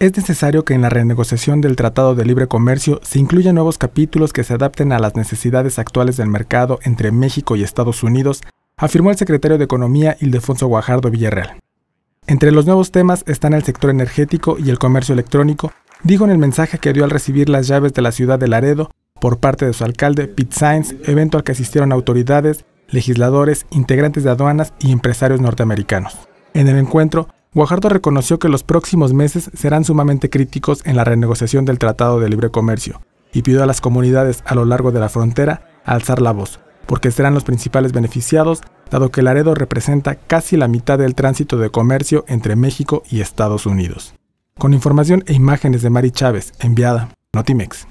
Es necesario que en la renegociación del Tratado de Libre Comercio se incluyan nuevos capítulos que se adapten a las necesidades actuales del mercado entre México y Estados Unidos, afirmó el secretario de Economía Ildefonso Guajardo Villarreal. Entre los nuevos temas están el sector energético y el comercio electrónico, dijo en el mensaje que dio al recibir las llaves de la ciudad de Laredo por parte de su alcalde Pete Sainz, evento al que asistieron autoridades, legisladores, integrantes de aduanas y empresarios norteamericanos. En el encuentro, Guajardo reconoció que los próximos meses serán sumamente críticos en la renegociación del Tratado de Libre Comercio y pidió a las comunidades a lo largo de la frontera alzar la voz, porque serán los principales beneficiados, dado que el Laredo representa casi la mitad del tránsito de comercio entre México y Estados Unidos. Con información e imágenes de Mari Chávez, enviada Notimex.